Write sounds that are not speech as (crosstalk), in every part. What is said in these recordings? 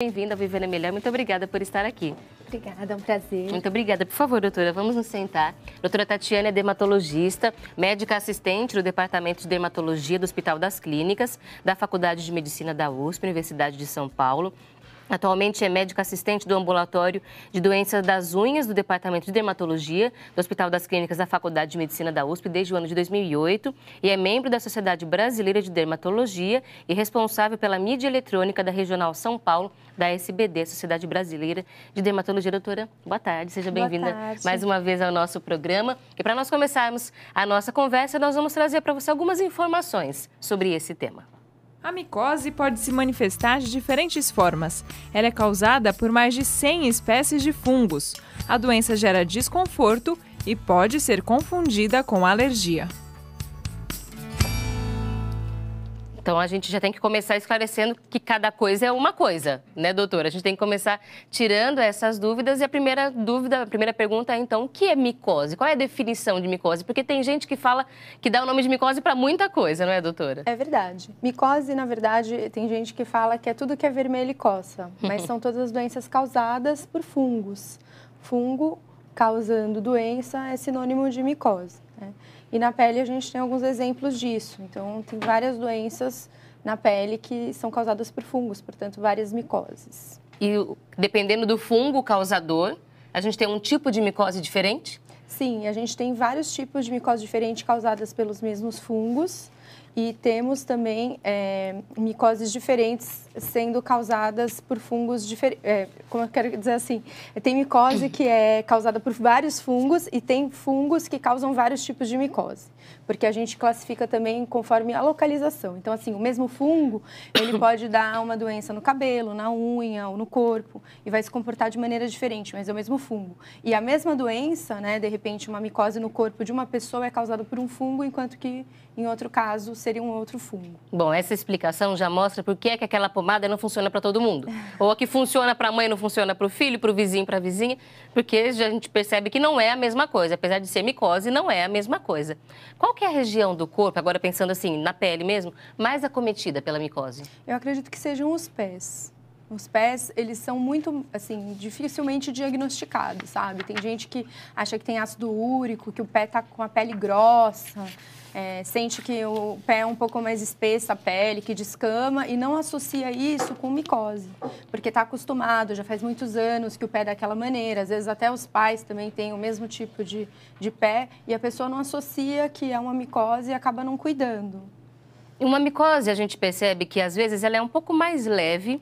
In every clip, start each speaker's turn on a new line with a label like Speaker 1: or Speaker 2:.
Speaker 1: Bem-vinda, Viviane Melhor. Muito obrigada por estar aqui. Obrigada, é um prazer. Muito obrigada. Por favor, doutora, vamos nos sentar. Doutora Tatiana é dermatologista, médica assistente do Departamento de Dermatologia do Hospital das Clínicas, da Faculdade de Medicina da USP, Universidade de São Paulo, Atualmente é médica assistente do ambulatório de doenças das unhas do Departamento de Dermatologia do Hospital das Clínicas da Faculdade de Medicina da USP desde o ano de 2008 e é membro da Sociedade Brasileira de Dermatologia e responsável pela mídia eletrônica da Regional São Paulo da SBD, Sociedade Brasileira de Dermatologia. Doutora, boa tarde, seja bem-vinda mais uma vez ao nosso programa. E para nós começarmos a nossa conversa, nós vamos trazer para você algumas informações sobre esse tema.
Speaker 2: A micose pode se manifestar de diferentes formas. Ela é causada por mais de 100 espécies de fungos. A doença gera desconforto e pode ser confundida com alergia.
Speaker 1: Então a gente já tem que começar esclarecendo que cada coisa é uma coisa, né, doutora? A gente tem que começar tirando essas dúvidas. E a primeira dúvida, a primeira pergunta é então, o que é micose? Qual é a definição de micose? Porque tem gente que fala que dá o nome de micose para muita coisa, não é, doutora? É
Speaker 2: verdade. Micose, na verdade, tem gente que fala que é tudo que é vermelho e coça, mas uhum. são todas as doenças causadas por fungos. Fungo causando doença é sinônimo de micose. Né? E na pele a gente tem alguns exemplos disso. Então, tem várias doenças na pele que são causadas por fungos, portanto, várias micoses.
Speaker 1: E dependendo do fungo causador, a gente tem um tipo de micose diferente?
Speaker 2: Sim, a gente tem vários tipos de micose diferente causadas pelos mesmos fungos. E temos também é, micoses diferentes sendo causadas por fungos diferentes. É, como eu quero dizer assim? Tem micose que é causada por vários fungos e tem fungos que causam vários tipos de micose porque a gente classifica também conforme a localização. Então, assim, o mesmo fungo, ele (coughs) pode dar uma doença no cabelo, na unha ou no corpo, e vai se comportar de maneira diferente, mas é o mesmo fungo. E a mesma doença, né, de repente, uma micose no corpo de uma pessoa é causada por um fungo, enquanto que em outro caso seria um outro fungo.
Speaker 1: Bom, essa explicação já mostra por que, é que aquela pomada não funciona para todo mundo. Ou a que funciona para a mãe não funciona para o filho, para o vizinho, para a vizinha porque a gente percebe que não é a mesma coisa, apesar de ser micose, não é a mesma coisa. Qual que é a região do corpo, agora pensando assim, na
Speaker 2: pele mesmo, mais acometida pela micose? Eu acredito que sejam os pés. Os pés, eles são muito, assim, dificilmente diagnosticados, sabe? Tem gente que acha que tem ácido úrico, que o pé tá com a pele grossa, é, sente que o pé é um pouco mais espesso, a pele, que descama, e não associa isso com micose, porque está acostumado, já faz muitos anos que o pé é daquela maneira. Às vezes até os pais também têm o mesmo tipo de, de pé, e a pessoa não associa que é uma micose e acaba não cuidando. Uma micose, a gente percebe que às vezes ela é um pouco mais leve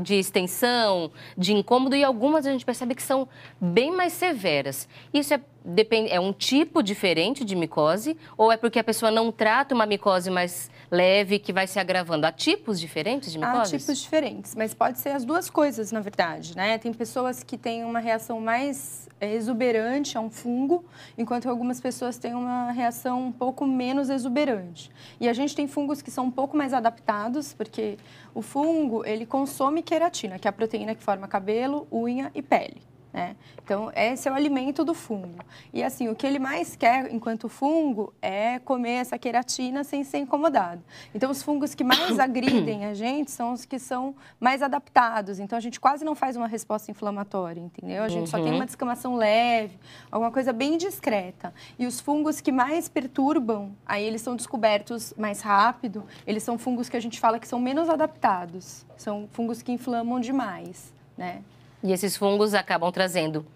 Speaker 1: de extensão, de incômodo, e algumas a gente percebe que são bem mais severas. Isso é, depende, é um tipo diferente de micose, ou é porque a pessoa não trata uma micose mais leve que vai se agravando. Há tipos diferentes de micoses? Há tipos
Speaker 2: diferentes, mas pode ser as duas coisas, na verdade, né? Tem pessoas que têm uma reação mais é, exuberante a um fungo, enquanto algumas pessoas têm uma reação um pouco menos exuberante. E a gente tem fungos que são um pouco mais adaptados, porque o fungo, ele consome queratina, que é a proteína que forma cabelo, unha e pele. Né? Então, esse é o alimento do fungo. E assim, o que ele mais quer enquanto fungo é comer essa queratina sem ser incomodado. Então, os fungos que mais (coughs) agridem a gente são os que são mais adaptados. Então, a gente quase não faz uma resposta inflamatória, entendeu? A gente uhum. só tem uhum. uma descamação leve, alguma coisa bem discreta. E os fungos que mais perturbam, aí eles são descobertos mais rápido, eles são fungos que a gente fala que são menos adaptados. São fungos que inflamam demais, né?
Speaker 1: E esses fungos acabam trazendo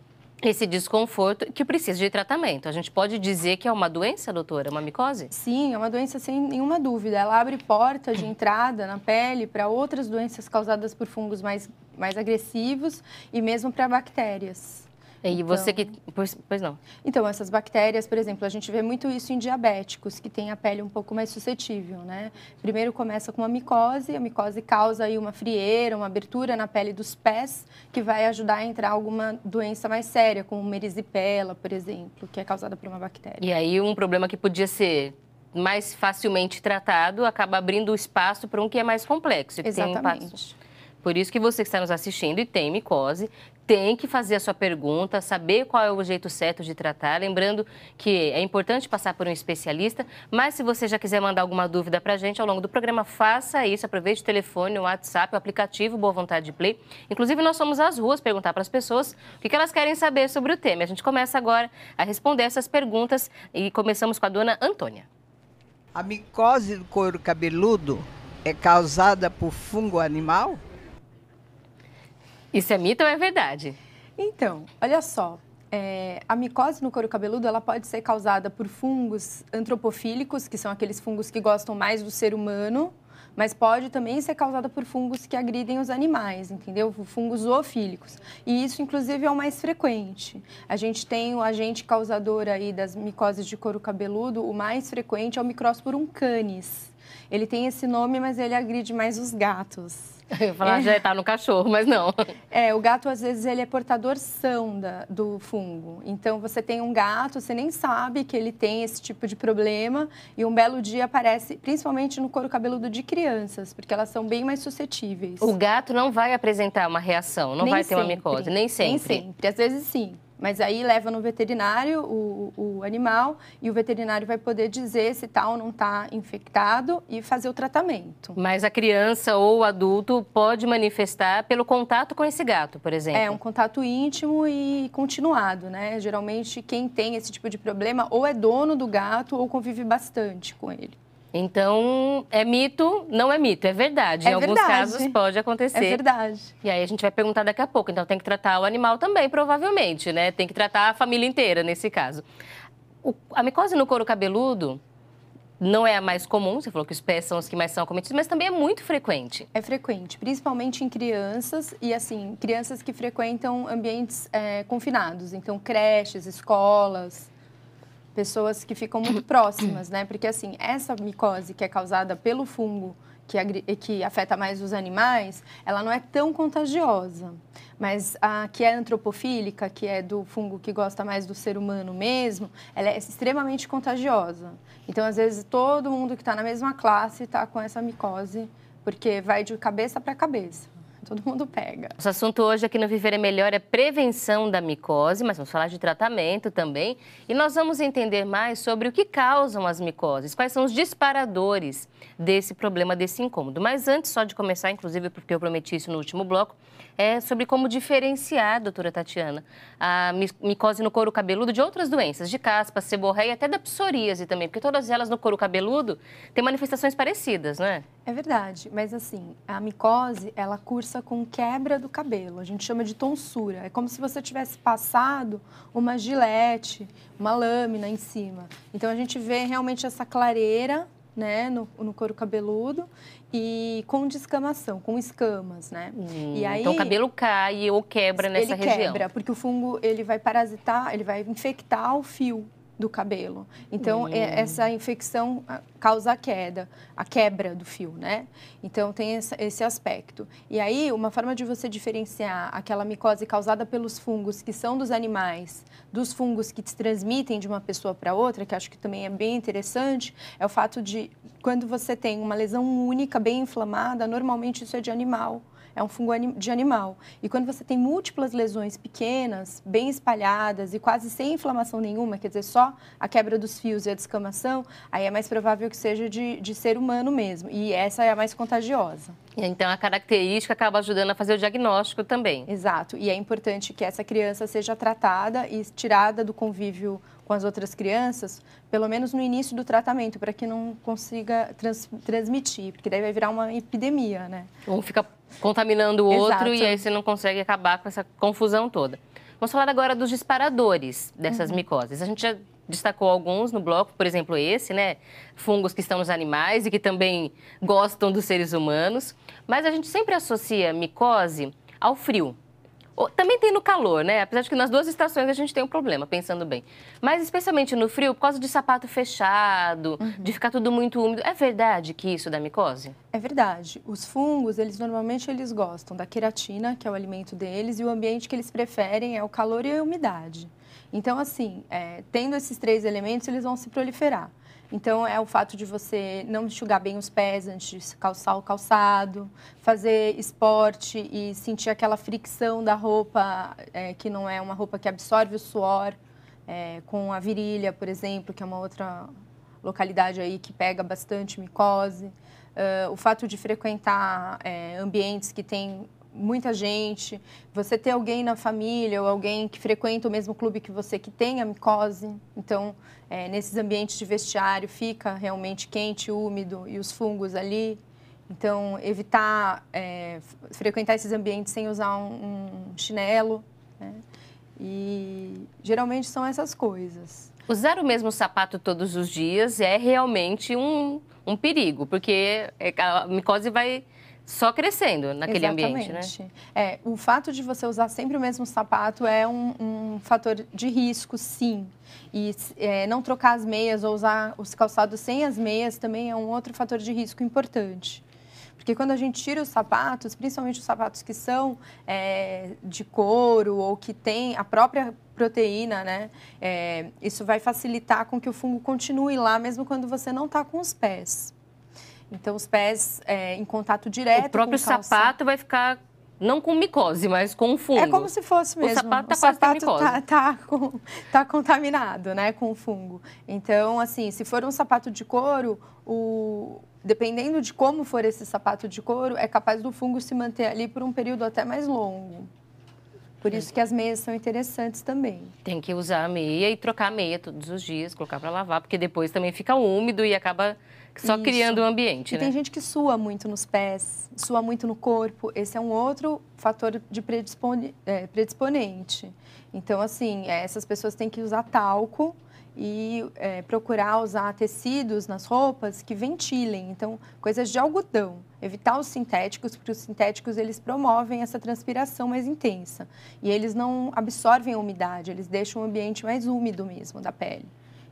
Speaker 1: esse desconforto que precisa de tratamento. A gente pode dizer que é uma doença, doutora, uma micose?
Speaker 2: Sim, é uma doença sem nenhuma dúvida. Ela abre porta de entrada na pele para outras doenças causadas por fungos mais, mais agressivos e mesmo para bactérias. E você então...
Speaker 1: que. Pois, pois, não.
Speaker 2: Então, essas bactérias, por exemplo, a gente vê muito isso em diabéticos, que têm a pele um pouco mais suscetível, né? Primeiro começa com uma micose, a micose causa aí uma frieira, uma abertura na pele dos pés, que vai ajudar a entrar alguma doença mais séria, como merisipela, por exemplo, que é causada por uma bactéria.
Speaker 1: E aí, um problema que podia ser mais facilmente tratado acaba abrindo espaço para um que é mais complexo. Que Exatamente. Tem um passo... Por isso que você que está nos assistindo e tem micose, tem que fazer a sua pergunta, saber qual é o jeito certo de tratar. Lembrando que é importante passar por um especialista, mas se você já quiser mandar alguma dúvida para a gente ao longo do programa, faça isso. Aproveite o telefone, o WhatsApp, o aplicativo Boa Vontade Play. Inclusive, nós somos às ruas perguntar para as pessoas o que elas querem saber sobre o tema. A gente começa agora a responder essas perguntas e começamos com a dona Antônia. A micose do couro cabeludo é causada por fungo animal?
Speaker 2: Isso é mito ou é verdade? Então, olha só. É, a micose no couro cabeludo ela pode ser causada por fungos antropofílicos, que são aqueles fungos que gostam mais do ser humano, mas pode também ser causada por fungos que agridem os animais, entendeu? Fungos zoofílicos. E isso, inclusive, é o mais frequente. A gente tem o agente causador aí das micoses de couro cabeludo, o mais frequente é o microsporum canis. Ele tem esse nome, mas ele agride mais os gatos. (laughs) Eu falar, é. já está no cachorro, mas não. (laughs) É, o gato às vezes ele é portador são da, do fungo. Então você tem um gato, você nem sabe que ele tem esse tipo de problema e um belo dia aparece, principalmente no couro cabeludo de crianças, porque elas são bem mais suscetíveis. O gato não vai apresentar uma reação, não nem vai sempre. ter uma micose, nem sempre. Nem sempre, às vezes sim. Mas aí leva no veterinário o, o animal e o veterinário vai poder dizer se tal tá ou não está infectado e fazer o tratamento.
Speaker 1: Mas a criança ou o adulto pode manifestar pelo contato com esse gato, por exemplo? É, um
Speaker 2: contato íntimo e continuado, né? Geralmente quem tem esse tipo de problema ou é dono do gato ou convive bastante com ele.
Speaker 1: Então, é mito, não é mito, é verdade. É em verdade. alguns casos pode é acontecer. É verdade. E aí a gente vai perguntar daqui a pouco. Então, tem que tratar o animal também, provavelmente, né? Tem que tratar a família inteira nesse caso. O, a micose no couro cabeludo não é a mais comum, você falou que os pés são os que mais são acometidos, mas também é muito frequente.
Speaker 2: É frequente, principalmente em crianças e, assim, crianças que frequentam ambientes é, confinados então, creches, escolas pessoas que ficam muito (coughs) próximas, né? Porque assim, essa micose que é causada pelo fungo que, que, afeta mais os animais, ela não é tão contagiosa. Mas a que é antropofílica, que é do fungo que gosta mais do ser humano mesmo, ela é extremamente contagiosa. Então, às vezes, todo mundo que está na mesma classe está com essa micose, porque vai de cabeça para cabeça todo mundo pega.
Speaker 1: Nosso assunto hoje aqui no Viver é Melhor é prevenção da micose, mas vamos falar de tratamento também. E nós vamos entender mais sobre o que causam as micoses, quais são os disparadores desse problema, desse incômodo. Mas antes, só de começar, inclusive, porque eu prometi isso no último bloco, é sobre como diferenciar, doutora Tatiana, a micose no couro cabeludo de outras doenças, de caspa, seborreia e até da psoríase também, porque todas elas no couro cabeludo têm manifestações parecidas, não é?
Speaker 2: É verdade, mas assim, a micose, ela cursa com quebra do cabelo. A gente chama de tonsura. É como se você tivesse passado uma gilete, uma lâmina em cima. Então a gente vê realmente essa clareira né, no, no, couro cabeludo e com descamação, com escamas, né? Hum, e aí, então o cabelo
Speaker 1: cai ou quebra nessa ele região. Ele quebra,
Speaker 2: porque o fungo ele vai parasitar, ele vai infectar o fio do cabelo. Então, é, hum. essa infecção ah, causa a queda, a quebra do fio, né? Então, tem esse aspecto. E aí, uma forma de você diferenciar aquela micose causada pelos fungos que são dos animais, dos fungos que se transmitem de uma pessoa para outra, que acho que também é bem interessante, é o fato de quando você tem uma lesão única, bem inflamada, normalmente isso é de animal é um fungo de animal. E quando você tem múltiplas lesões pequenas, bem espalhadas e quase sem inflamação nenhuma, quer dizer, só a quebra dos fios e a descamação, aí é mais provável que seja de, de ser humano mesmo. E essa é a mais contagiosa. Então, a característica acaba ajudando a fazer o diagnóstico também. Exato. E é importante que essa criança seja tratada e tirada do convívio com as outras crianças, pelo menos no início do tratamento, para que não consiga trans, transmitir, porque daí vai virar uma epidemia, né?
Speaker 1: Um fica contaminando o Exato. outro e aí você não consegue acabar com essa confusão toda. Vamos falar agora dos disparadores dessas uhum. micoses. A gente já destacou alguns no bloco, por exemplo, esse, né? Fungos que estão nos animais e que também gostam dos seres humanos. Mas a gente sempre associa micose ao frio. Também tem no calor, né? Apesar de que nas duas estações a gente tem um problema, pensando bem. Mas especialmente no frio, por causa de sapato fechado, uhum. de ficar tudo muito úmido. É verdade que isso dá micose?
Speaker 2: É verdade. Os fungos, eles normalmente eles gostam da queratina, que é o alimento deles, e o ambiente que eles preferem é o calor e a umidade. Então, assim, é, tendo esses três elementos, eles vão se proliferar. Então, é o fato de você não enxugar bem os pés antes de calçar o calçado, fazer esporte e sentir aquela fricção da roupa, é, que não é uma roupa que absorve o suor, é, com a virilha, por exemplo, que é uma outra localidade aí que pega bastante micose. Uh, o fato de frequentar é, ambientes que têm muita gente, você ter alguém na família ou alguém que frequenta o mesmo clube que você que tenha micose. Então, é, nesses ambientes de vestiário fica realmente quente, úmido e os fungos ali. Então, evitar é, frequentar esses ambientes sem usar um, um chinelo. Né? E geralmente são essas coisas.
Speaker 1: Usar o mesmo sapato todos os dias é realmente um, um perigo, porque é, a micose vai só crescendo naquele Exatamente. ambiente, né?
Speaker 2: É, o fato de você usar sempre o mesmo sapato é um, um fator de risco, sim. E é, não trocar as meias ou usar os calçados sem as meias também é um outro fator de risco importante. Porque quando a gente tira os sapatos, principalmente os sapatos que são é, de couro ou que tem a própria proteína, né? É, isso vai facilitar com que o fungo continue lá, mesmo quando você não está com os pés. Então, os pés é, em contato direto. O próprio sapato vai ficar não com micose, mas com fungo. É como se fosse mesmo. Tá o sapato está quase sapato micose. Tá, tá, com, tá contaminado, né, com fungo. Então, assim, se for um sapato de couro, o dependendo de como for esse sapato de couro, é capaz do fungo se manter ali por um período até mais longo. Por isso que as meias são interessantes também.
Speaker 1: Tem que usar a meia e trocar a meia todos os dias, colocar para lavar, porque depois também fica úmido e acaba só isso. criando o um ambiente. E né? tem gente
Speaker 2: que sua muito nos pés, sua muito no corpo. Esse é um outro fator de é, predisponente. Então, assim, é, essas pessoas têm que usar talco e é, procurar usar tecidos nas roupas que ventilem. Então, coisas de algodão evitar os sintéticos, porque os sintéticos eles promovem essa transpiração mais intensa e eles não absorvem a umidade, eles deixam o ambiente mais úmido mesmo da pele.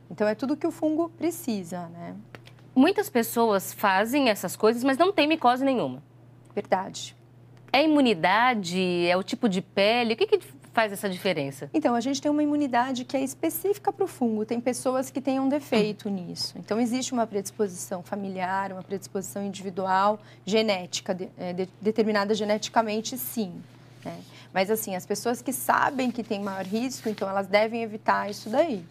Speaker 2: Então é tudo que o fungo precisa, né? Muitas
Speaker 1: pessoas fazem essas coisas, mas não tem micose nenhuma. Verdade. É imunidade? É o tipo de pele? O que, que faz essa diferença?
Speaker 2: Então, a gente tem uma imunidade que é específica para o fungo. Tem pessoas que têm um defeito nisso. Então, existe uma predisposição familiar, uma predisposição individual, genética, de, é, de, determinada geneticamente, sim. Né? Mas, assim, as pessoas que sabem que tem maior risco, então elas devem evitar isso daí.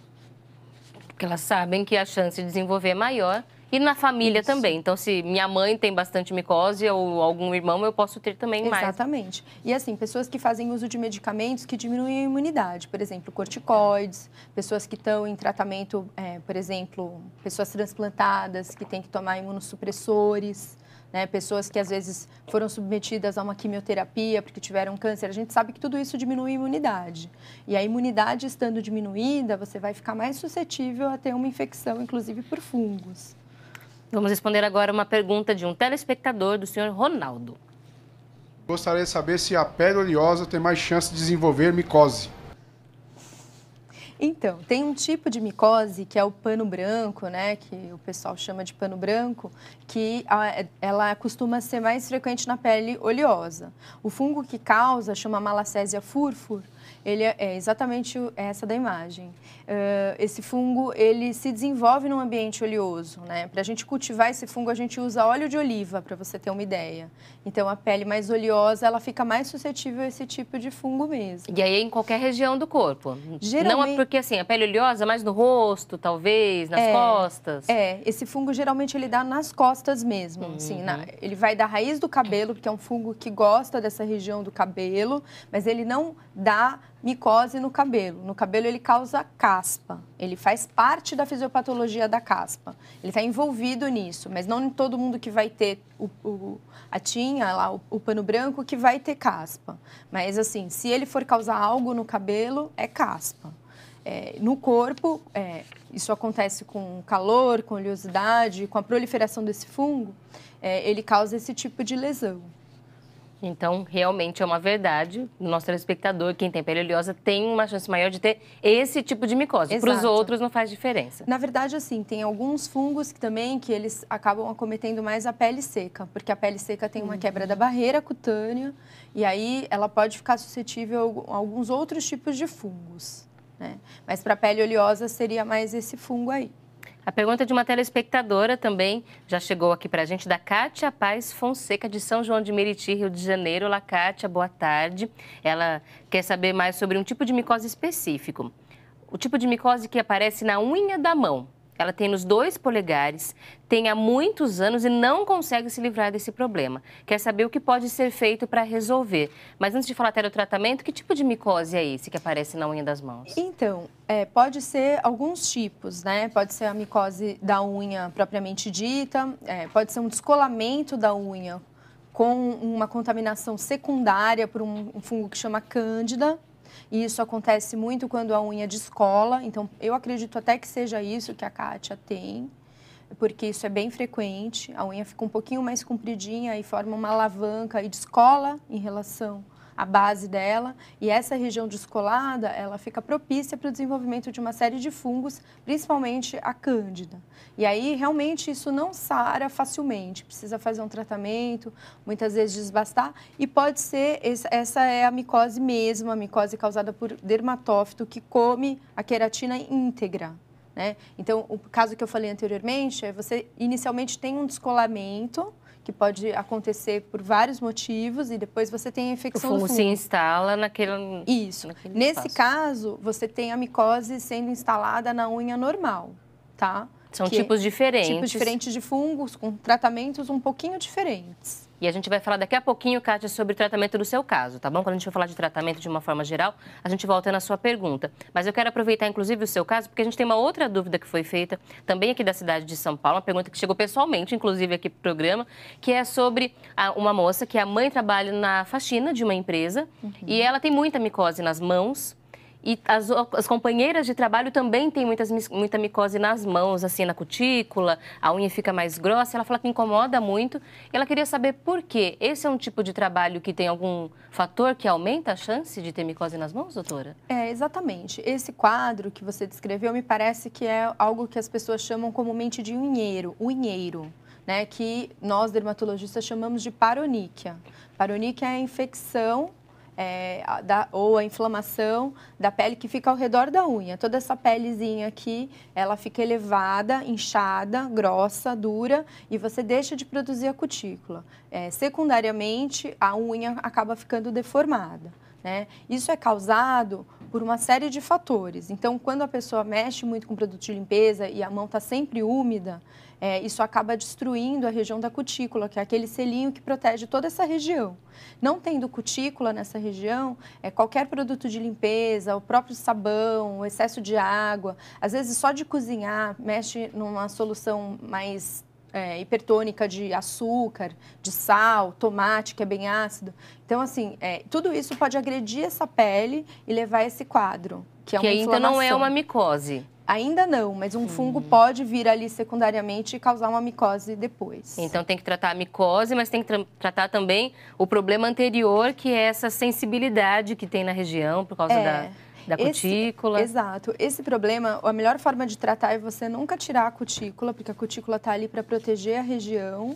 Speaker 2: Porque elas sabem que a chance de desenvolver é maior e na
Speaker 1: família Isso. também. Então, se minha mãe tem bastante micose ou algum irmão, eu posso ter também Exatamente. mais.
Speaker 2: Exatamente. E assim, pessoas que fazem uso de medicamentos que diminuem a imunidade, por exemplo, corticoides, pessoas que estão em tratamento, é, por exemplo, pessoas transplantadas que têm que tomar imunossupressores. Né, pessoas que às vezes foram submetidas a uma quimioterapia porque tiveram câncer, a gente sabe que tudo isso diminui a imunidade. E a imunidade estando diminuída, você vai ficar mais suscetível a ter uma infecção, inclusive por fungos.
Speaker 1: Vamos responder agora uma pergunta de um telespectador do senhor Ronaldo.
Speaker 2: Gostaria de saber se a pele oleosa tem mais chance de desenvolver micose. Então, tem um tipo de micose que é o pano branco, né, que o pessoal chama de pano branco, que ela costuma ser mais frequente na pele oleosa. O fungo que causa chama malacésia furfur. Ele é, é exatamente é essa da imagem. Uh, esse fungo, ele se desenvolve num ambiente oleoso, né? Para a gente cultivar esse fungo, a gente usa óleo de oliva, para você ter uma ideia. Então, a pele mais oleosa, ela fica mais suscetível a esse tipo de fungo mesmo. E aí, em qualquer região do corpo? É geralmente... Não,
Speaker 1: porque assim, a pele oleosa mais no rosto, talvez, nas é, costas? É,
Speaker 2: esse fungo, geralmente, ele dá nas costas mesmo, uhum. Assim, na, ele vai da raiz do cabelo, porque é um fungo que gosta dessa região do cabelo, mas ele não dá micose no cabelo. No cabelo ele causa caspa, ele faz parte da fisiopatologia da caspa. Ele está envolvido nisso, mas não todo mundo que vai ter o, o, a tinha, lá, o, o pano branco, que vai ter caspa. Mas assim, se ele for causar algo no cabelo, é caspa. É, no corpo, é, isso acontece com calor, com oleosidade, com a proliferação desse fungo, é, ele causa esse tipo de lesão.
Speaker 1: Então, realmente é uma verdade. O nosso telespectador, quem tem pele oleosa, tem uma chance maior de ter esse tipo de micose. Para os outros, não faz diferença. Na
Speaker 2: verdade, assim, tem alguns fungos que também que eles acabam acometendo mais a pele seca, porque a pele seca tem uma uhum. quebra da barreira cutânea e aí ela pode ficar suscetível a alguns outros tipos de fungos. Né? Mas para a pele oleosa seria mais esse fungo aí. A pergunta de uma telespectadora também
Speaker 1: já chegou aqui para a gente, da Kátia Paz Fonseca, de São João de Meriti, Rio de Janeiro. Olá, Kátia, boa tarde. Ela quer saber mais sobre um tipo de micose específico. O tipo de micose que aparece na unha da mão. Ela tem nos dois polegares, tem há muitos anos e não consegue se livrar desse problema. Quer saber o que pode ser feito para resolver. Mas antes de falar até do tratamento, que tipo de micose é esse que aparece na unha das mãos?
Speaker 2: Então, é, pode ser alguns tipos, né? Pode ser a micose da unha propriamente dita, é, pode ser um descolamento da unha com uma contaminação secundária por um, um fungo que chama cândida, e isso acontece muito quando a unha descola. Então, eu acredito até que seja isso que a Kátia tem, porque isso é bem frequente. A unha fica um pouquinho mais compridinha e forma uma alavanca e descola em relação a base dela, e essa região descolada, ela fica propícia para o desenvolvimento de uma série de fungos, principalmente a cândida. E aí, realmente, isso não sara facilmente, precisa fazer um tratamento, muitas vezes desbastar, e pode ser, essa é a micose mesmo, a micose causada por dermatófito que come a queratina íntegra. Né? Então, o caso que eu falei anteriormente é você inicialmente tem um descolamento, que pode acontecer por vários motivos e depois você tem a infecção o fungo do fungo. se
Speaker 1: instala naquele Isso. Naquele Nesse espaço.
Speaker 2: caso, você tem a micose sendo instalada na unha normal, tá?
Speaker 1: São é tipos diferentes. Tipos diferentes
Speaker 2: de fungos, com tratamentos um pouquinho diferentes.
Speaker 1: E a gente vai falar daqui a pouquinho, Kátia, sobre o tratamento do seu caso, tá bom? Quando a gente for falar de tratamento de uma forma geral, a gente volta na sua pergunta. Mas eu quero aproveitar, inclusive, o seu caso, porque a gente tem uma outra dúvida que foi feita também aqui da cidade de São Paulo, uma pergunta que chegou pessoalmente, inclusive, aqui pro programa, que é sobre a, uma moça que a mãe trabalha na faxina de uma empresa uhum. e ela tem muita micose nas mãos, e as, as, companheiras de trabalho também têm muitas, muita micose nas mãos, assim, na cutícula, a unha fica mais grossa. Ela fala que incomoda muito. Ela queria saber por quê. Esse é um tipo de trabalho que tem algum fator que aumenta a chance de ter micose nas mãos, doutora?
Speaker 2: É, exatamente. Esse quadro que você descreveu me parece que é algo que as pessoas chamam comumente de unheiro, unheiro. Né, que nós dermatologistas chamamos de paroníquia. Paroníquia é a infecção é, da, ou a inflamação da pele que fica ao redor da unha. Toda essa pelezinha aqui, ela fica elevada, inchada, grossa, dura e você deixa de produzir a cutícula. É, secundariamente, a unha acaba ficando deformada. Né? Isso é causado por uma série de fatores. Então, quando a pessoa mexe muito com produto de limpeza e a mão está sempre úmida, é, isso acaba destruindo a região da cutícula, que é aquele selinho que protege toda essa região. Não tendo cutícula nessa região, é, qualquer produto de limpeza, o próprio sabão, o excesso de água, às vezes só de cozinhar mexe numa solução mais é, hipertônica de açúcar, de sal, tomate, que é bem ácido. Então, assim, é, tudo isso pode agredir essa pele e levar a esse quadro, que é que uma ainda inflamação. não é uma
Speaker 1: micose
Speaker 2: ainda não, mas um Sim. fungo pode vir ali secundariamente e causar uma micose depois.
Speaker 1: Então tem que tratar a micose, mas tem que tra tratar também o problema anterior, que é essa sensibilidade que tem na região por causa é. da da cutícula. Esse,
Speaker 2: exato. Esse problema, a melhor forma de tratar é você nunca tirar a cutícula, porque a cutícula está ali para proteger a região.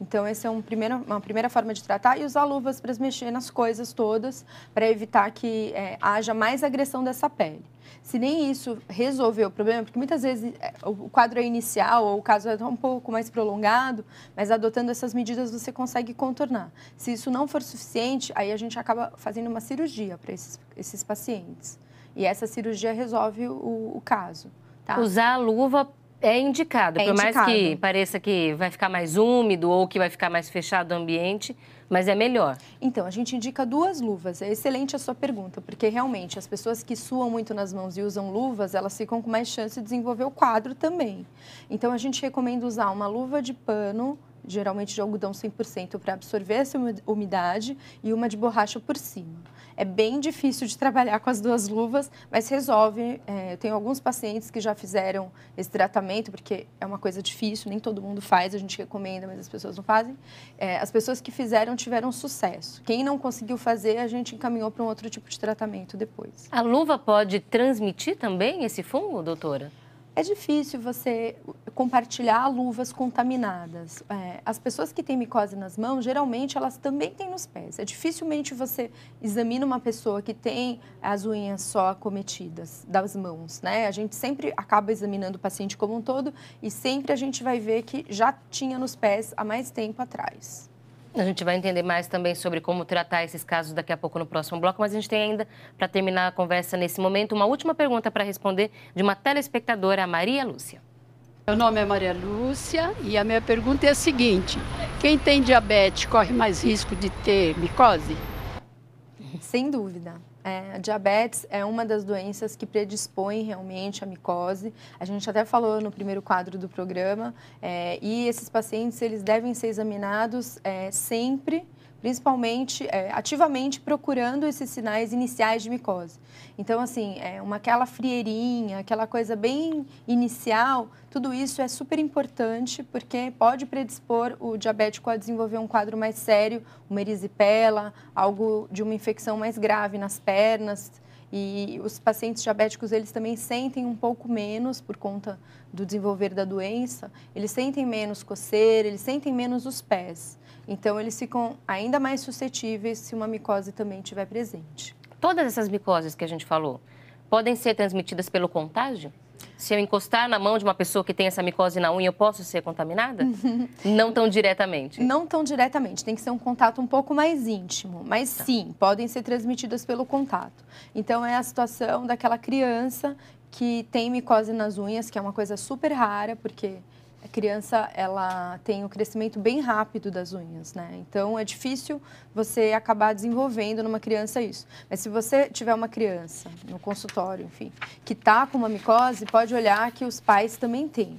Speaker 2: Então, essa é um primeiro, uma primeira forma de tratar e usar luvas para mexer nas coisas todas, para evitar que é, haja mais agressão dessa pele. Se nem isso resolver o problema, porque muitas vezes é, o quadro é inicial ou o caso é um pouco mais prolongado, mas adotando essas medidas você consegue contornar. Se isso não for suficiente, aí a gente acaba fazendo uma cirurgia para esses, esses pacientes. E essa cirurgia resolve o, o caso.
Speaker 1: Tá? Usar a luva é indicado. É por indicado. mais que pareça que vai ficar mais úmido ou que vai ficar mais fechado o ambiente, mas é melhor.
Speaker 2: Então, a gente indica duas luvas. É excelente a sua pergunta, porque realmente as pessoas que suam muito nas mãos e usam luvas, elas ficam com mais chance de desenvolver o quadro também. Então, a gente recomenda usar uma luva de pano geralmente de algodão 100% para absorver essa umidade e uma de borracha por cima. É bem difícil de trabalhar com as duas luvas, mas resolve. É, eu tenho alguns pacientes que já fizeram esse tratamento, porque é uma coisa difícil, nem todo mundo faz, a gente recomenda, mas as pessoas não fazem. É, as pessoas que fizeram tiveram sucesso. Quem não conseguiu fazer, a gente encaminhou para um outro tipo de tratamento depois.
Speaker 1: A luva pode transmitir também
Speaker 2: esse fungo, doutora? É difícil você compartilhar luvas contaminadas. É, as pessoas que têm micose nas mãos, geralmente elas também têm nos pés. É dificilmente você examina uma pessoa que tem as unhas só acometidas das mãos, né? A gente sempre acaba examinando o paciente como um todo e sempre a gente vai ver que já tinha nos pés há mais tempo atrás.
Speaker 1: A gente vai entender mais também sobre como tratar esses casos daqui a pouco no próximo bloco, mas a gente tem ainda, para terminar a conversa nesse momento, uma última pergunta para responder de uma telespectadora, a Maria Lúcia. Meu nome é Maria Lúcia e a minha pergunta é a seguinte: quem tem diabetes corre mais risco de ter micose?
Speaker 2: Sem dúvida. É, a diabetes é uma das doenças que predispõe realmente à micose. A gente até falou no primeiro quadro do programa. É, e esses pacientes eles devem ser examinados é, sempre principalmente é, ativamente procurando esses sinais iniciais de micose. Então, assim, é uma aquela frieirinha, aquela coisa bem inicial, tudo isso é super importante porque pode predispor o diabético a desenvolver um quadro mais sério, uma erisipela, algo de uma infecção mais grave nas pernas, e os pacientes diabéticos, eles também sentem um pouco menos por conta do desenvolver da doença, eles sentem menos coceira, eles sentem menos os pés. Então, eles ficam ainda mais suscetíveis se uma micose também estiver presente.
Speaker 1: Todas essas micoses que a gente falou podem ser transmitidas pelo contágio? se eu encostar na mão de uma pessoa que tem essa micose na unha, eu posso ser contaminada? (laughs) não tão diretamente.
Speaker 2: Não tão diretamente, tem que ser um contato um pouco mais íntimo, mas tá. sim, podem ser transmitidas pelo contato. Então é a situação daquela criança que tem micose nas unhas, que é uma coisa super rara, porque a criança ela tem um crescimento bem rápido das unhas, né? Então é difícil você acabar desenvolvendo numa criança isso. Mas se você tiver uma criança no consultório, enfim, que tá com uma micose, pode olhar que os pais também têm.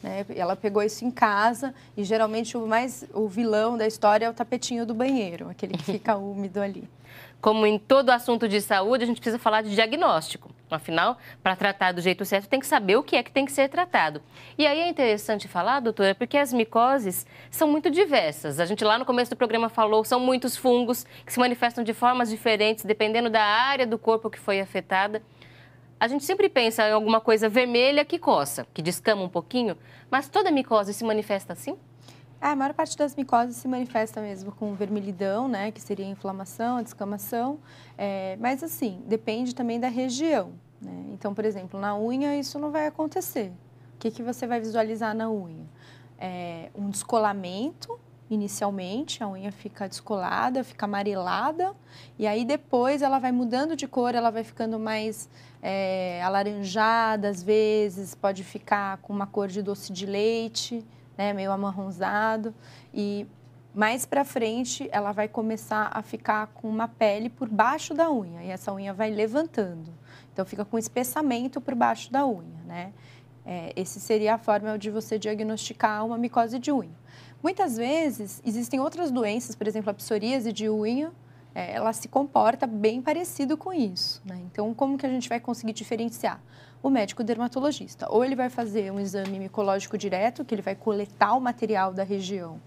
Speaker 2: Né? Ela pegou isso em casa e geralmente o mais o vilão da história é o tapetinho do banheiro, aquele que fica (laughs) úmido ali.
Speaker 1: Como em todo assunto de saúde, a gente precisa falar de diagnóstico. Afinal, para tratar do jeito certo, tem que saber o que é que tem que ser tratado. E aí é interessante falar, doutora, porque as micoses são muito diversas. A gente lá no começo do programa falou, são muitos fungos que se manifestam de formas diferentes, dependendo da área do corpo que foi afetada. A gente sempre pensa em alguma coisa vermelha que coça, que descama um pouquinho, mas toda micose se manifesta assim?
Speaker 2: É, a maior parte das micoses se manifesta mesmo com vermelhidão, né, que seria a inflamação, a descamação, é, mas assim, depende também da região. Né? Então, por exemplo, na unha isso não vai acontecer. O que, que você vai visualizar na unha? É, um descolamento, inicialmente, a unha fica descolada, fica amarelada, e aí depois ela vai mudando de cor, ela vai ficando mais é, alaranjada às vezes, pode ficar com uma cor de doce de leite né, meio amarronzado. E mais para frente ela vai começar a ficar com uma pele por baixo da unha e essa unha vai levantando. Então fica com espessamento por baixo da unha, né? É, esse seria a forma de você diagnosticar uma micose de unha. Muitas vezes existem outras doenças, por exemplo, a psoríase de unha, é, ela se comporta bem parecido com isso. Né? Então, como que a gente vai conseguir diferenciar? o médico dermatologista. Ou ele vai fazer um exame micológico direto, que ele vai coletar o material da região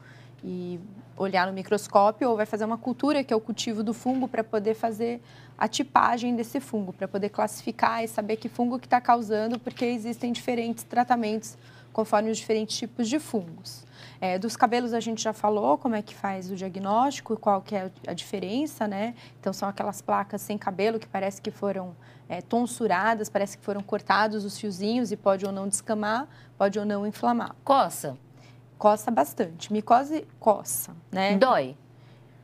Speaker 2: e olhar no microscópio, ou vai fazer uma cultura, que é o cultivo do fungo, para poder fazer a tipagem desse fungo, para poder classificar e saber que fungo que está causando, porque existem diferentes tratamentos conforme os diferentes tipos de fungos. É, dos cabelos a gente já falou como é que faz o diagnóstico e qual que é a diferença, né? Então são aquelas placas sem cabelo que parece que foram é, tonsuradas, parece que foram cortados os fiozinhos e pode ou não descamar, pode ou não inflamar. Coça? Coça bastante. Micose coça, né? Dói?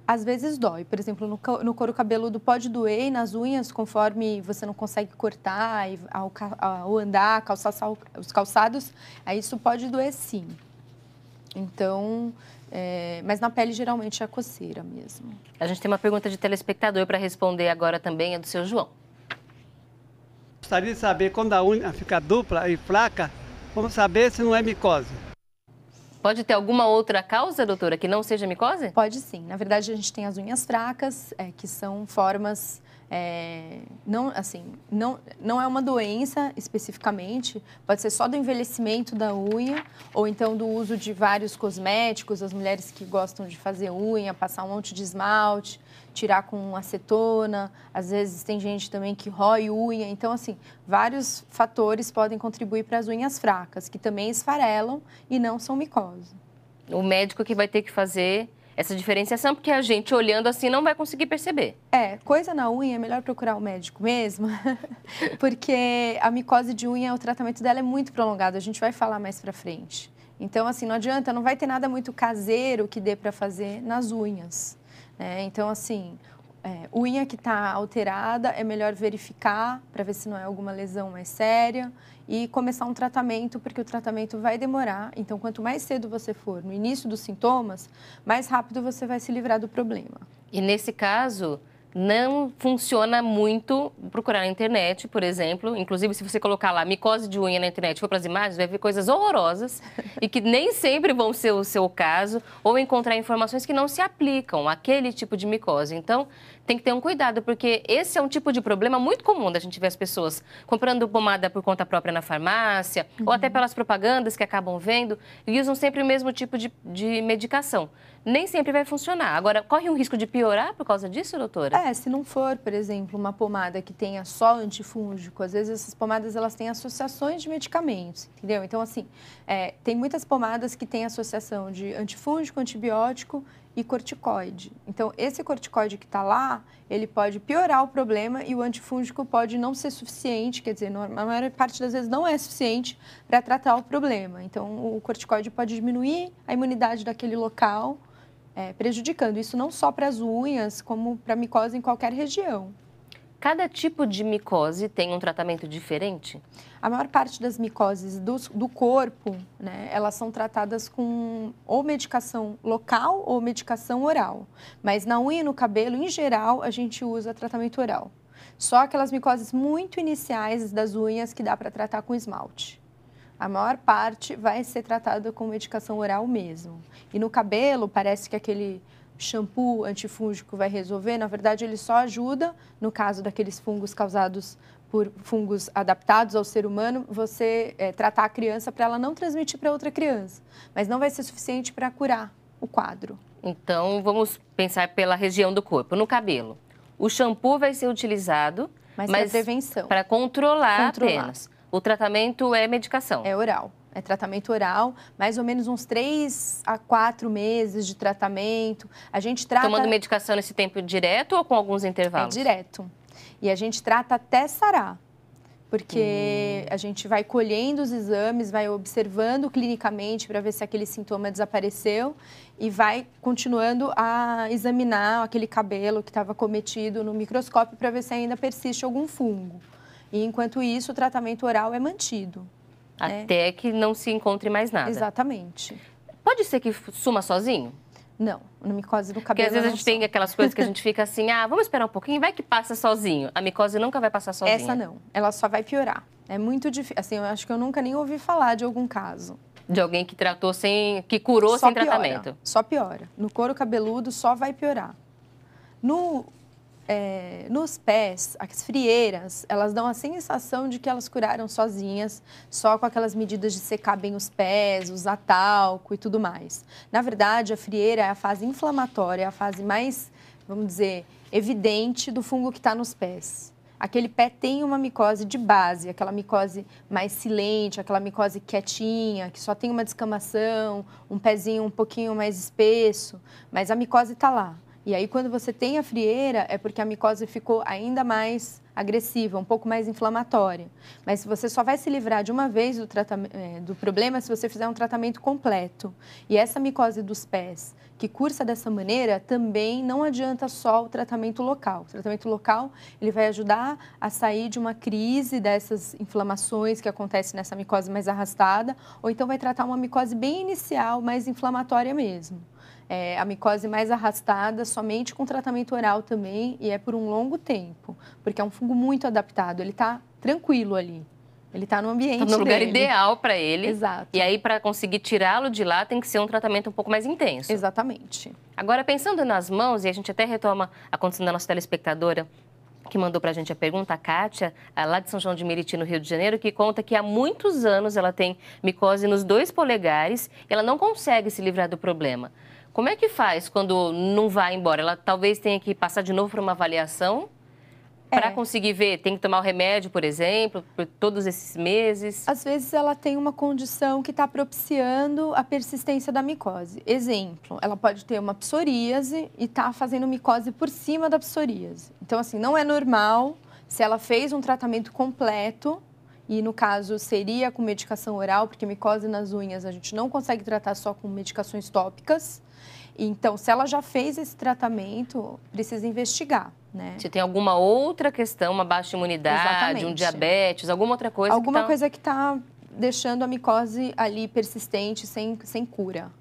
Speaker 2: às vezes dói. Por exemplo, no, no, couro cabeludo pode doer e nas unhas, conforme você não consegue cortar, ao, ao andar, calçar os calçados, aí isso pode doer sim. Então, é, mas na pele geralmente é a coceira mesmo. A
Speaker 1: gente tem uma pergunta de telespectador para responder agora também, é do seu João.
Speaker 2: Gostaria de saber quando a unha fica dupla e fraca, vamos saber se não é micose. Pode ter alguma outra causa, doutora, que não seja micose? Pode sim. Na verdade, a gente tem as unhas fracas, é, que são formas é, não, assim, não, não é uma doença especificamente, pode ser só do envelhecimento da unha ou então do uso de vários cosméticos, as mulheres que gostam de fazer unha, passar um monte de esmalte, tirar com acetona, às vezes tem gente também que rói unha, então assim, vários fatores podem contribuir para as unhas fracas, que também esfarelam e não são micose. O
Speaker 1: médico que vai ter que fazer essa diferenciação, porque a gente olhando assim não vai conseguir perceber.
Speaker 2: É, coisa na unha é melhor procurar o um médico mesmo, (laughs) porque a micose de unha, o tratamento dela é muito prolongado, a gente vai falar mais pra frente. Então, assim, não adianta, não vai ter nada muito caseiro que dê para fazer nas unhas. Né? Então, assim, é, unha que está alterada, é melhor verificar para ver se não é alguma lesão mais séria e começar um tratamento, porque o tratamento vai demorar. Então, quanto mais cedo você for no início dos sintomas, mais rápido você vai se livrar do problema. E nesse caso,
Speaker 1: não funciona muito procurar na internet, por exemplo. Inclusive, se você colocar lá micose de unha na internet, for para as imagens, vai ver coisas horrorosas e que nem sempre vão ser o seu caso, ou encontrar informações que não se aplicam àquele tipo de micose. Então, tem que ter um cuidado, porque esse é um tipo de problema muito comum da gente ver as pessoas comprando pomada por conta própria na farmácia, uhum. ou até pelas propagandas que acabam vendo, e usam sempre o mesmo tipo de, de medicação. Nem sempre vai funcionar. Agora, corre um risco de piorar por causa disso, doutora? É,
Speaker 2: se não for, por exemplo, uma pomada que tenha só antifúngico, às vezes essas pomadas elas têm associações de medicamentos, entendeu? Então, assim, é, tem muitas pomadas que têm associação de antifúngico, antibiótico e corticoide. Então, esse corticoide que está lá, ele pode piorar o problema e o antifúngico pode não ser suficiente, quer dizer, na maior parte das vezes não é suficiente para tratar o problema. Então, o corticoide pode diminuir a imunidade daquele local, é, prejudicando isso não só para as unhas, como para a micose em qualquer região. Cada tipo de micose tem um tratamento diferente? A maior parte das micoses do, do corpo, né, elas são tratadas com ou medicação local ou medicação oral. Mas na unha e no cabelo, em geral, a gente usa tratamento oral. Só aquelas micoses muito iniciais das unhas que dá para tratar com esmalte. A maior parte vai ser tratada com medicação oral mesmo. E no cabelo, parece que aquele shampoo antifúngico vai resolver, na verdade ele só ajuda, no caso daqueles fungos causados por fungos adaptados ao ser humano, você é, tratar a criança para ela não transmitir para outra criança. Mas não vai ser suficiente para curar o quadro.
Speaker 1: Então, vamos pensar pela região do corpo. No cabelo, o shampoo vai ser utilizado, mas, é mas para controlar, controlar apenas. O
Speaker 2: tratamento é medicação. É oral é tratamento oral, mais ou menos uns três a quatro meses de tratamento. A gente trata... Tomando
Speaker 1: medicação nesse tempo direto ou com alguns
Speaker 2: intervalos? É direto. E a gente trata até sarar porque hum. a gente vai colhendo os exames, vai observando clinicamente para ver se aquele sintoma desapareceu e vai continuando a examinar aquele cabelo que estava cometido no microscópio para ver se ainda persiste algum fungo. E enquanto isso, o tratamento oral é mantido.
Speaker 1: É. Até que não se encontre mais nada. Exatamente. Pode ser que suma sozinho? Não, na micose do cabelo. Porque às vezes a gente tem aquelas coisas que a (laughs) gente fica assim, ah, vamos esperar um pouquinho, vai que passa sozinho. A micose nunca vai passar sozinha. Essa não, ela só vai piorar.
Speaker 2: É muito difícil. Assim, eu acho que eu nunca nem ouvi falar de algum caso.
Speaker 1: De alguém que tratou sem. que curou só sem piora. tratamento.
Speaker 2: Só piora. No couro cabeludo só vai piorar. No é, nos pés, as frieiras, elas dão a sensação de que elas curaram sozinhas, só com aquelas medidas de secar bem os pés, usar talco e tudo mais. Na verdade, a frieira é a fase inflamatória, é a fase mais, vamos dizer, evidente do fungo que está nos pés. Aquele pé tem uma micose de base, aquela micose mais silente, aquela micose quietinha, que só tem uma descamação, um pezinho um pouquinho mais espesso, mas a micose está lá. E aí, quando você tem a frieira, é porque a micose ficou ainda mais agressiva, um pouco mais inflamatória. Mas você só vai se livrar de uma vez do, é, do problema se você fizer um tratamento completo. E essa micose dos pés, que cursa dessa maneira, também não adianta só o tratamento local. O tratamento local, ele vai ajudar a sair de uma crise dessas inflamações que acontecem nessa micose mais arrastada, ou então vai tratar uma micose bem inicial, mais inflamatória mesmo é, a micose mais arrastada somente com tratamento oral também e é por um longo tempo, porque é um fungo muito adaptado, ele está tranquilo ali. Ele está no ambiente. Tá no lugar dele. ideal
Speaker 1: para ele. Exato. E aí, para conseguir tirá-lo de lá, tem que ser um tratamento um pouco mais intenso. Exatamente. Agora, pensando nas mãos, e a gente até retoma a condição da nossa telespectadora que mandou para a gente a pergunta, a Kátia, é lá de São João de Meriti, no Rio de Janeiro, que conta que há muitos anos ela tem micose nos dois polegares e ela não consegue se livrar do problema. Como é que faz quando não vai embora? Ela talvez tenha que passar de novo para uma avaliação? É. Para conseguir ver, tem que tomar o remédio, por exemplo, por todos esses
Speaker 2: meses? Às vezes ela tem uma condição que está propiciando a persistência da micose. Exemplo, ela pode ter uma psoríase e está fazendo micose por cima da psoríase. Então, assim, não é normal se ela fez um tratamento completo, e no caso seria com medicação oral, porque micose nas unhas a gente não consegue tratar só com medicações tópicas. Então, se ela já fez esse tratamento, precisa investigar.
Speaker 1: Né? Se tem alguma outra questão, uma baixa imunidade, Exatamente. um diabetes, alguma outra coisa. Alguma que tá... coisa
Speaker 2: que está deixando a micose ali persistente, sem, sem cura.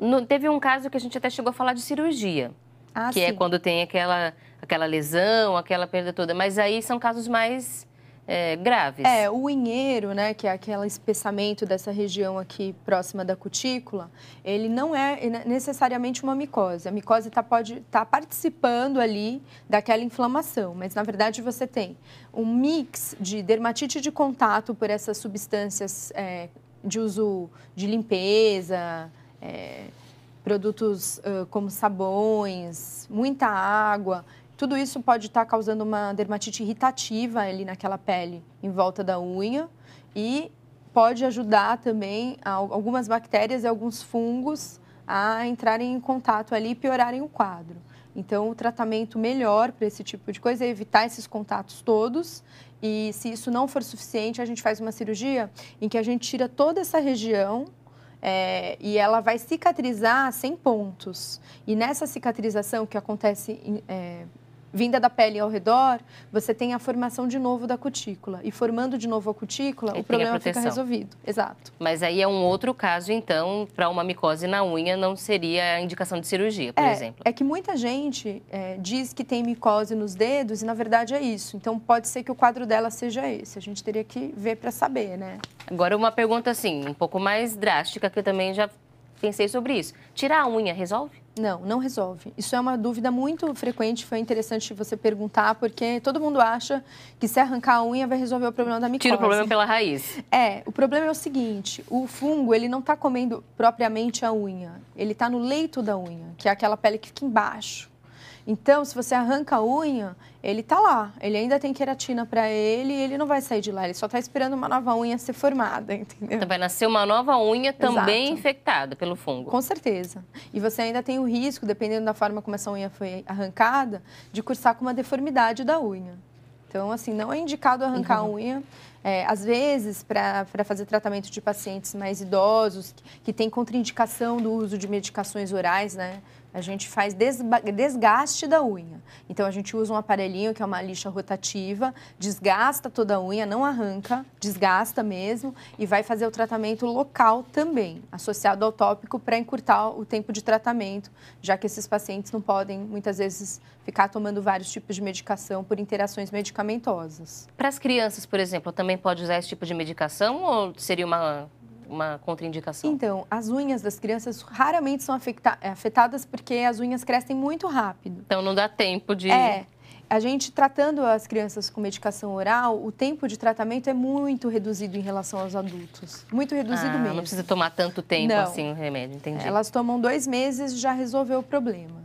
Speaker 2: No, teve um caso que a gente até chegou a falar de cirurgia. Ah, que é sim. é
Speaker 1: quando tem aquela, aquela lesão, aquela perda toda. Mas aí são casos mais é, graves. É,
Speaker 2: o inheiro, né, que é aquele espessamento dessa região aqui próxima da cutícula, ele não é necessariamente uma micose. A micose tá, pode estar tá participando ali daquela inflamação, mas na verdade você tem um mix de dermatite de contato por essas substâncias é, de uso de limpeza, é, produtos uh, como sabões, muita água. Tudo isso pode estar causando uma dermatite irritativa ali naquela pele em volta da unha e pode ajudar também algumas bactérias e alguns fungos a entrarem em contato ali e piorarem o quadro. Então, o tratamento melhor para esse tipo de coisa é evitar esses contatos todos. E se isso não for suficiente, a gente faz uma cirurgia em que a gente tira toda essa região é, e ela vai cicatrizar sem pontos. E nessa cicatrização que acontece é, vinda da pele ao redor, você tem a formação de novo da cutícula. E formando de novo a cutícula, e o problema fica resolvido. Exato.
Speaker 1: Mas aí é um outro caso, então, para uma micose na unha não seria a indicação de cirurgia, por é, exemplo.
Speaker 2: É que muita gente é, diz que tem micose nos dedos e, na verdade, é isso. Então, pode ser que o quadro dela seja esse. A gente teria que ver para saber, né?
Speaker 1: Agora, uma pergunta, assim, um pouco mais drástica, que também já pensei
Speaker 2: sobre isso. Tirar a unha resolve? Não, não resolve. Isso é uma dúvida muito frequente, foi interessante você perguntar, porque todo mundo acha que se arrancar a unha vai resolver o problema da micose. Tira o problema pela raiz. É, o problema é o seguinte, o fungo, ele não está comendo propriamente a unha, ele está no leito da unha, que é aquela pele que fica embaixo. Então, se você arranca a unha, ele está lá. Ele ainda tem queratina para ele e ele não vai sair de lá. Ele só está esperando uma nova unha ser formada, (laughs) entendeu? Então, vai
Speaker 1: nascer uma nova unha também Exato. infectada pelo fungo. Com
Speaker 2: certeza. E você ainda tem o risco, dependendo da forma como essa unha foi arrancada, de cursar com uma deformidade da unha. Então, assim, não é indicado arrancar uhum. a unha. É, às vezes, para fazer tratamento de pacientes mais idosos, que, que tem contraindicação do uso de medicações orais, né? a gente faz desgaste da unha. Então a gente usa um aparelhinho que é uma lixa rotativa, desgasta toda a unha, não arranca, desgasta mesmo e vai fazer o tratamento local também, associado ao tópico para encurtar o tempo de tratamento, já que esses pacientes não podem muitas vezes ficar tomando vários tipos de medicação por interações medicamentosas.
Speaker 1: Para as crianças, por exemplo, também pode usar esse tipo de medicação ou seria uma uma contraindicação?
Speaker 2: Então, as unhas das crianças raramente são afetadas porque as unhas crescem muito rápido.
Speaker 1: Então não dá tempo de. É.
Speaker 2: A gente tratando as crianças com medicação oral, o tempo de tratamento é muito reduzido em relação aos adultos. Muito reduzido ah, mesmo. Não
Speaker 1: precisa tomar tanto tempo não. assim o remédio, entendi.
Speaker 2: Elas tomam dois meses e já resolveu o problema.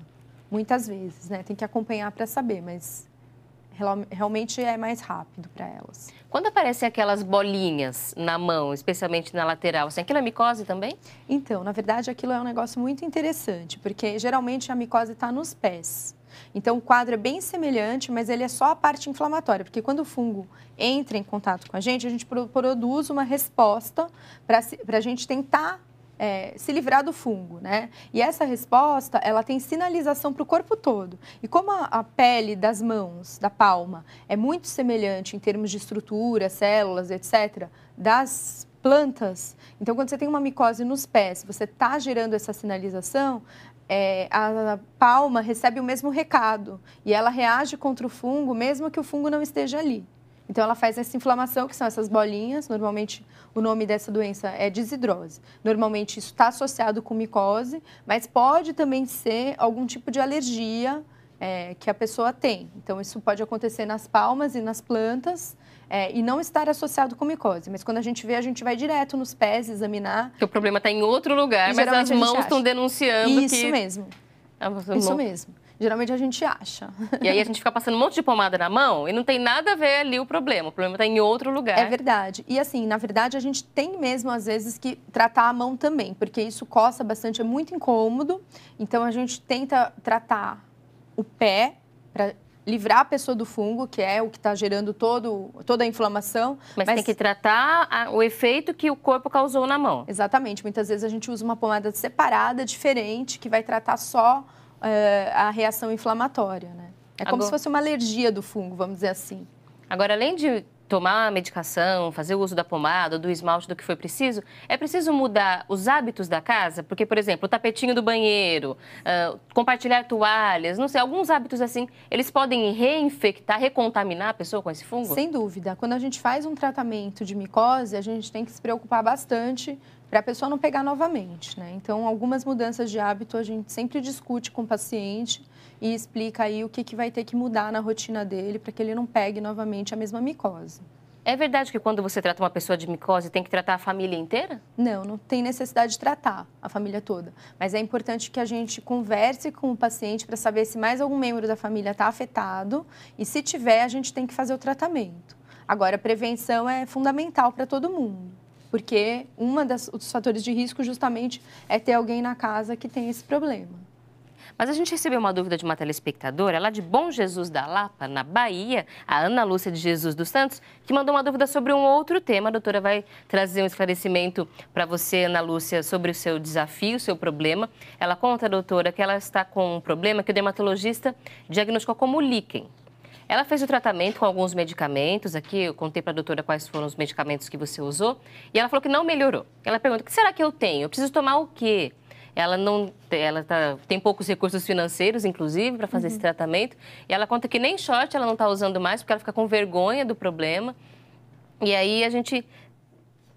Speaker 2: Muitas vezes, né? Tem que acompanhar para saber, mas realmente é mais rápido para elas. Quando aparecem aquelas bolinhas na mão, especialmente na lateral, assim, aquilo é micose também? Então, na verdade, aquilo é um negócio muito interessante, porque geralmente a micose está nos pés. Então, o quadro é bem semelhante, mas ele é só a parte inflamatória, porque quando o fungo entra em contato com a gente, a gente produz uma resposta para a gente tentar é, se livrar do fungo, né? E essa resposta, ela tem sinalização para o corpo todo. E como a, a, pele das mãos, da palma, é muito semelhante em termos de estrutura, células, etc., das plantas, então quando você tem uma micose nos pés, você está gerando essa sinalização, é, a palma recebe o mesmo recado e ela reage contra o fungo, mesmo que o fungo não esteja ali. Então, ela faz essa inflamação, que são essas bolinhas. Normalmente, o nome dessa doença é desidrose. Normalmente, isso está associado com micose, mas pode também ser algum tipo de alergia é, que a pessoa tem. Então, isso pode acontecer nas palmas e nas plantas. É, e não estar associado com micose. Mas quando a gente vê, a gente vai direto nos pés examinar.
Speaker 1: Que o problema está em outro lugar, e mas as mãos estão
Speaker 2: denunciando isso que... Isso mesmo. Isso mesmo geralmente a gente acha. E aí a
Speaker 1: gente fica passando um monte de pomada na mão e não tem nada a ver ali o problema. O problema está em outro lugar. É
Speaker 2: verdade. E assim, na verdade, a gente tem mesmo, às vezes, que tratar a mão também, porque isso coça bastante, é muito incômodo. Então a gente tenta tratar o pé para livrar a pessoa do fungo, que é o que está gerando todo, toda a inflamação. Mas, mas... tem que tratar a, o efeito que o corpo causou na mão. Exatamente. Muitas vezes a gente usa uma pomada separada, diferente, que vai tratar só eh, a reação inflamatória, né? É como Agora... se fosse uma alergia do fungo, vamos dizer assim.
Speaker 1: Agora, além de tomar a medicação, fazer o uso da pomada, do esmalte, do que foi preciso, é preciso mudar os hábitos da casa? Porque, por exemplo, o tapetinho do banheiro, uh, compartilhar toalhas, não sei, alguns hábitos assim, eles podem reinfectar, recontaminar a pessoa com esse fungo? Sem
Speaker 2: dúvida. Quando a gente faz um tratamento de micose, a gente tem que se preocupar bastante para a pessoa não pegar novamente, né? Então, algumas mudanças de hábito a gente sempre discute com o paciente e explica aí o que, que vai ter que mudar na rotina dele para que ele não pegue novamente a mesma micose.
Speaker 1: É verdade que quando você trata uma pessoa de micose, tem que tratar a família inteira?
Speaker 2: Não, não tem necessidade de tratar a família toda. Mas é importante que a gente converse com o paciente para saber se mais algum membro da família está afetado e, se tiver, a gente tem que fazer o tratamento. Agora, a prevenção é fundamental para todo mundo porque um dos fatores de risco justamente é ter alguém na casa que tem esse problema.
Speaker 1: Mas a gente recebeu uma dúvida de uma telespectadora lá de Bom Jesus da Lapa, na Bahia, a Ana Lúcia de Jesus dos Santos, que mandou uma dúvida sobre um outro tema. A doutora vai trazer um esclarecimento para você, Ana Lúcia, sobre o seu desafio, o seu problema. Ela conta, doutora, que ela está com um problema que o dermatologista diagnosticou como líquen. Ela fez o tratamento com alguns medicamentos aqui, eu contei para a doutora quais foram os medicamentos que você usou, e ela falou que não melhorou. Ela pergunta: o que será que eu tenho? Eu preciso tomar o quê? Ela não, ela tá, tem poucos recursos financeiros, inclusive, para fazer uhum. esse tratamento. E ela conta que nem short ela não está usando mais, porque ela fica com vergonha do problema. E aí a gente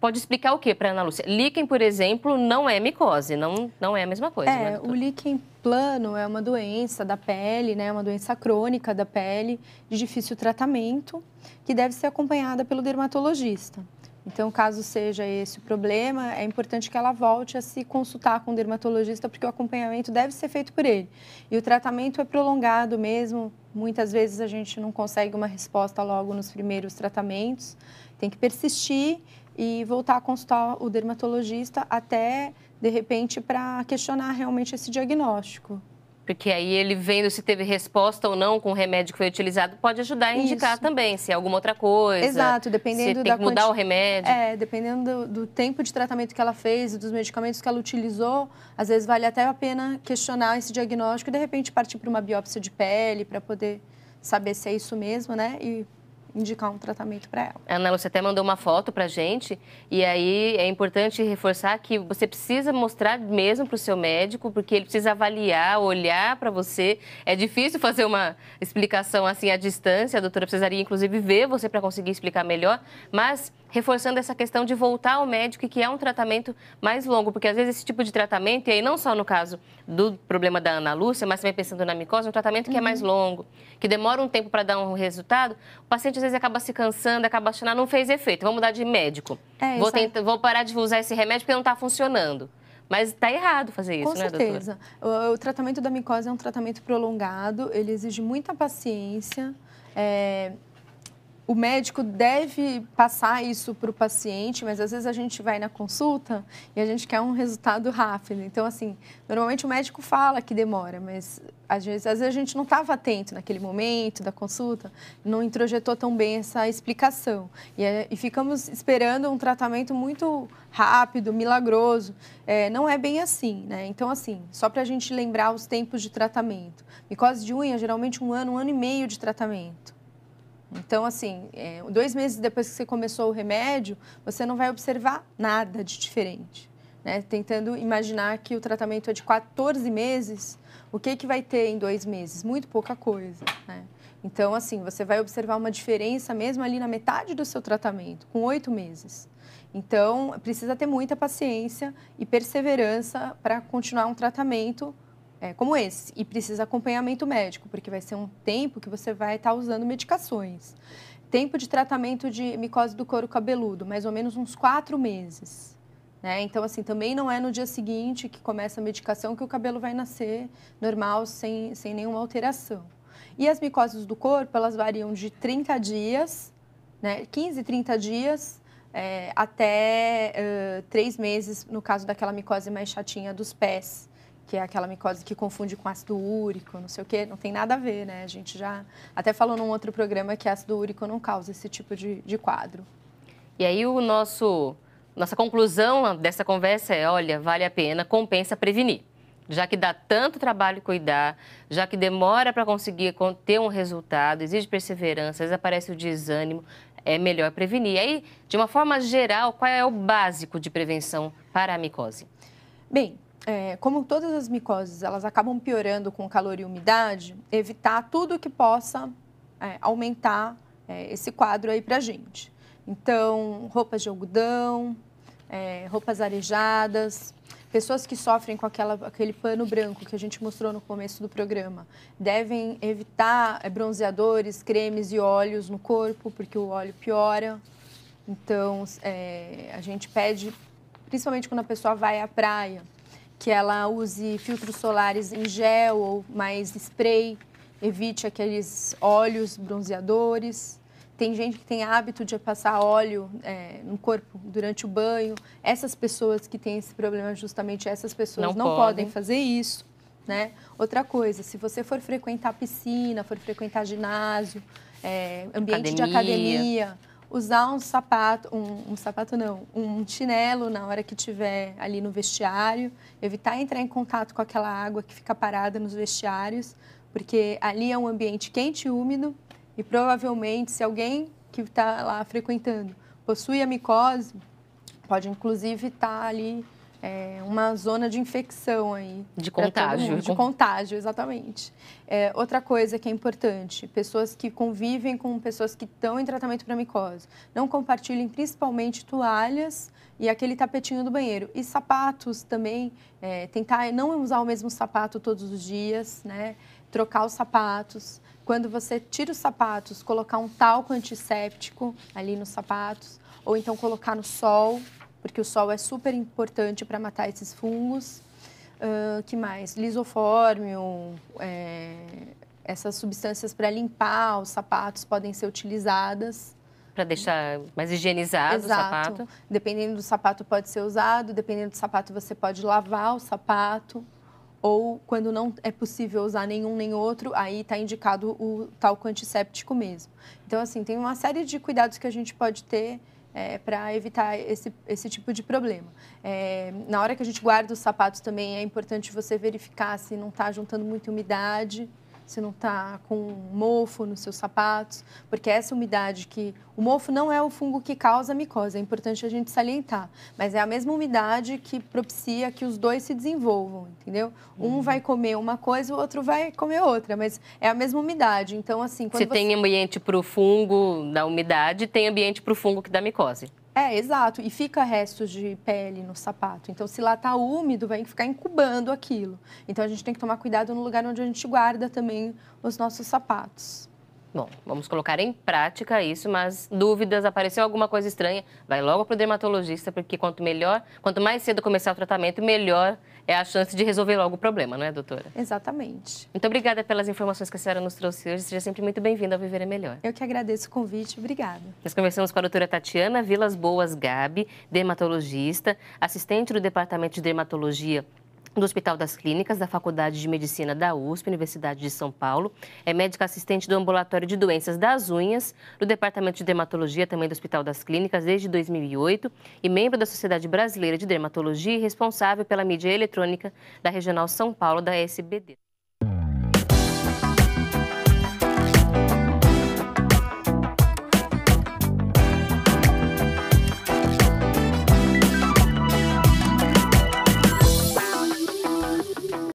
Speaker 1: pode explicar o que para Ana Lúcia? Líquen, por exemplo, não é micose, não, não é a
Speaker 2: mesma coisa. É, né, o líquen plano é uma doença da pele, né, uma doença crônica da pele, de difícil tratamento, que deve ser acompanhada pelo dermatologista. Então, caso seja esse o problema, é importante que ela volte a se consultar com o dermatologista, porque o acompanhamento deve ser feito por ele. E o tratamento é prolongado mesmo. Muitas vezes a gente não consegue uma resposta logo nos primeiros tratamentos. Tem que persistir e voltar a consultar o dermatologista até, de repente, para questionar realmente esse diagnóstico.
Speaker 1: Porque aí ele vendo se teve resposta ou não com o remédio que foi utilizado, pode ajudar a indicar Isso. também se é alguma outra coisa. Exato, dependendo se tem da que mudar quanti... o remédio.
Speaker 2: É, dependendo do, do tempo de tratamento que ela fez e dos medicamentos que ela utilizou, às vezes vale até a pena questionar esse diagnóstico e de repente partir para uma biópsia de pele para poder saber se é isso mesmo, né? E indicar um tratamento para ela.
Speaker 1: Ana, Lúcia até mandou uma foto para gente e aí é importante reforçar que você precisa mostrar mesmo para o seu médico, porque ele precisa avaliar, olhar para você. É difícil fazer uma explicação assim à distância, a doutora precisaria inclusive ver você para conseguir explicar melhor, mas reforçando essa questão de voltar ao médico e que é um tratamento mais longo, porque às vezes esse tipo de tratamento, e aí não só no caso do problema da Ana Lúcia, mas também pensando na micose, é um tratamento que uhum. é mais uhum. longo, que demora um tempo para dar um resultado, o paciente às vezes acaba se cansando, acaba achando, ah, não fez efeito, vou mudar de médico. É, vou, tentar, vou parar de usar esse remédio porque não está funcionando. Mas está errado fazer isso, Com né, certeza.
Speaker 2: Com O, o tratamento da micose é um tratamento prolongado, ele exige muita paciência. É, o médico deve passar isso para o paciente, mas às vezes a gente vai na consulta e a gente quer um resultado rápido. Então, assim, normalmente o médico fala que demora, mas às vezes, às vezes a gente não estava atento naquele momento da consulta, não introjetou tão bem essa explicação. E, é, e ficamos esperando um tratamento muito rápido, milagroso. É, não é bem assim, né? Então, assim, só para a gente lembrar os tempos de tratamento. Micose de unha, geralmente um ano, um ano e meio de tratamento. Então, assim, é, dois meses depois que você começou o remédio, você não vai observar nada de diferente. Né? Tentando imaginar que o tratamento é de 14 meses, o que, que vai ter em dois meses? Muito pouca coisa. Né? Então, assim, você vai observar uma diferença mesmo ali na metade do seu tratamento, com oito meses. Então, precisa ter muita paciência e perseverança para continuar um tratamento é, como esse e precisa acompanhamento médico, porque vai ser um tempo que você vai estar tá usando medicações. Tempo de tratamento de micose do couro cabeludo, mais ou menos uns quatro meses. Né? Então, assim, também não é no dia seguinte que começa a medicação que o cabelo vai nascer normal, sem, sem nenhuma alteração. E as micoses do corpo, elas variam de 30 dias, né, 15, 30 dias, é, até uh, 3 meses, no caso daquela micose mais chatinha dos pés que é aquela micose que confunde com ácido úrico, não sei o quê, não tem nada a ver, né? A gente já até falou num outro programa que ácido úrico não causa esse tipo de, de quadro.
Speaker 1: E aí o nosso nossa conclusão dessa conversa é, olha, vale a pena, compensa prevenir. Já que dá tanto trabalho cuidar, já que demora para conseguir ter um resultado, exige perseverança, às vezes aparece o desânimo, é melhor prevenir. E aí, de uma forma geral, qual é o básico de prevenção para a micose?
Speaker 2: Bem, é, como todas as micoses, elas acabam piorando com calor e umidade, evitar tudo que possa é, aumentar é, esse quadro aí para a gente. Então, roupas de algodão, é, roupas arejadas, pessoas que sofrem com aquela, aquele pano branco que a gente mostrou no começo do programa devem evitar é, bronzeadores, cremes e óleos no corpo, porque o óleo piora. Então, é, a gente pede, principalmente quando a pessoa vai à praia, que ela use filtros solares em gel ou mais spray, evite aqueles óleos bronzeadores. Tem gente que tem hábito de passar óleo é, no corpo durante o banho. Essas pessoas que têm esse problema, justamente essas pessoas não, não podem. podem fazer isso. Né? Outra coisa, se você for frequentar piscina, for frequentar ginásio, é, ambiente academia. de academia, usar um sapato, um, um, sapato não, um chinelo na hora que tiver ali no vestiário, evitar entrar em contato com aquela água que fica parada nos vestiários, porque ali é um ambiente quente e úmido e provavelmente se alguém que está lá frequentando possui a micose, pode inclusive estar tá ali é, uma zona de infecção aí. De contágio. de contágio, exatamente. É, outra coisa que é importante, pessoas que convivem com pessoas que estão em tratamento para micose, não compartilhem principalmente toalhas e aquele tapetinho do banheiro. E sapatos também, é, tentar não usar o mesmo sapato todos os dias, né? Trocar os sapatos. Quando você tira os sapatos, colocar um talco antisséptico ali nos sapatos, ou então colocar no sol, porque o sol é super importante para matar esses fungos. Uh, que mais? Lisofórmio, é, essas substâncias para limpar os sapatos podem ser utilizadas.
Speaker 1: Para deixar mais higienizado Exato. o sapato.
Speaker 2: Dependendo do sapato, pode ser usado. Dependendo do sapato, você pode lavar o sapato. Ou quando não é possível usar nenhum nem outro, aí está indicado o talco antisséptico mesmo. Então, assim, tem uma série de cuidados que a gente pode ter é, para evitar esse, esse tipo de problema. É, na hora que a gente guarda os sapatos também é importante você verificar se não está juntando muita umidade se não está com mofo nos seus sapatos, porque essa umidade que. O mofo não é o fungo que causa a micose, é importante a gente salientar, mas é a mesma umidade que propicia que os dois se desenvolvam, entendeu? Um uhum. vai comer uma coisa, o outro vai comer outra, mas é a mesma umidade. Então, assim. Quando se você... tem
Speaker 1: ambiente para o fungo da umidade, tem ambiente para o fungo que dá micose.
Speaker 2: É, exato. E fica restos de pele no sapato. Então, se lá está úmido, vai ficar incubando aquilo. Então, a gente tem que tomar cuidado no lugar onde a gente guarda também os nossos sapatos.
Speaker 1: Bom, vamos colocar em prática isso, mas dúvidas, apareceu alguma coisa estranha, vai logo para o dermatologista, porque quanto melhor, quanto mais cedo começar o tratamento, melhor é a chance de resolver logo o problema, não é, doutora? Exatamente. Muito obrigada pelas informações que a senhora nos trouxe hoje. Seja sempre muito bem-vinda
Speaker 2: ao Viver é Melhor. Eu que agradeço o convite. Obrigada.
Speaker 1: Nós conversamos com a doutora Tatiana Vilas Boas Gabi, dermatologista, assistente do Departamento de Dermatologia do Hospital das Clínicas, da Faculdade de Medicina da USP, Universidade de São Paulo. É médica assistente do Ambulatório de Doenças das Unhas, do Departamento de Dermatologia, também do Hospital das Clínicas, desde 2008, e membro da Sociedade Brasileira de Dermatologia e responsável pela mídia eletrônica da Regional São Paulo, da SBD.